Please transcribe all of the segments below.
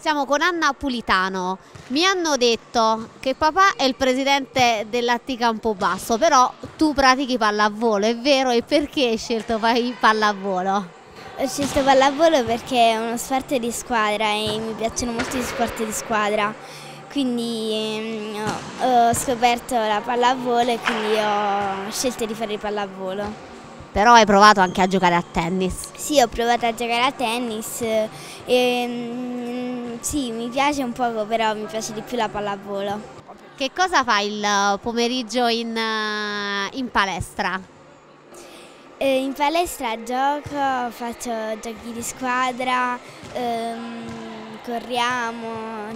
Siamo con Anna Pulitano. Mi hanno detto che papà è il presidente dell'Atticampo Basso, però tu pratichi pallavolo, è vero? E perché hai scelto pallavolo? Ho scelto pallavolo perché è uno sport di squadra e mi piacciono molto gli sport di squadra. Quindi mm, ho scoperto la pallavolo e quindi ho scelto di fare il pallavolo. Però hai provato anche a giocare a tennis? Sì, ho provato a giocare a tennis e ehm, sì, mi piace un poco, però mi piace di più la pallavolo. Che cosa fai il uh, pomeriggio in, uh, in palestra? Eh, in palestra gioco, faccio giochi di squadra, ehm, corriamo,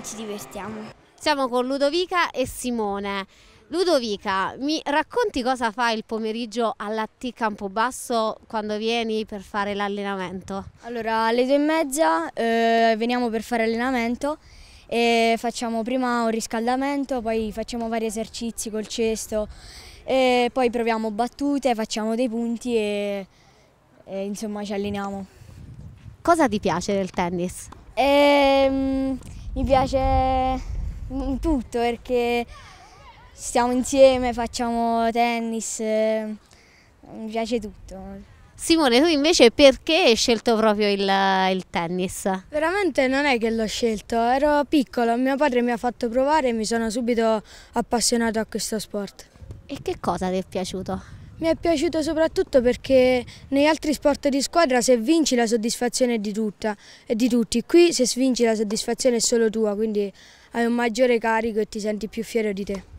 ci divertiamo. Siamo con Ludovica e Simone. Ludovica, mi racconti cosa fai il pomeriggio all'AT Campobasso quando vieni per fare l'allenamento? Allora, alle due e mezza eh, veniamo per fare allenamento e facciamo prima un riscaldamento, poi facciamo vari esercizi col cesto e poi proviamo battute, facciamo dei punti e, e insomma ci alleniamo. Cosa ti piace del tennis? E, ehm, mi piace mm, tutto perché Stiamo insieme, facciamo tennis, eh, mi piace tutto. Simone, tu invece perché hai scelto proprio il, il, tennis? Veramente non è che l'ho scelto, ero piccolo, mio padre mi ha fatto provare e mi sono subito appassionato a questo sport. E che cosa ti è piaciuto? Mi è piaciuto soprattutto perché negli altri sport di squadra se vinci la soddisfazione è di, tutta, è di tutti, qui se svinci la soddisfazione è solo tua, quindi hai un maggiore carico e ti senti più fiero di te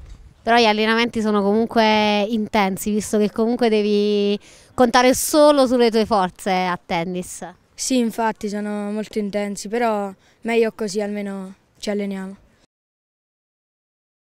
però gli allenamenti sono comunque intensi, visto che comunque devi contare solo sulle tue forze a tennis. Sì, infatti sono molto intensi, però meglio così almeno ci alleniamo.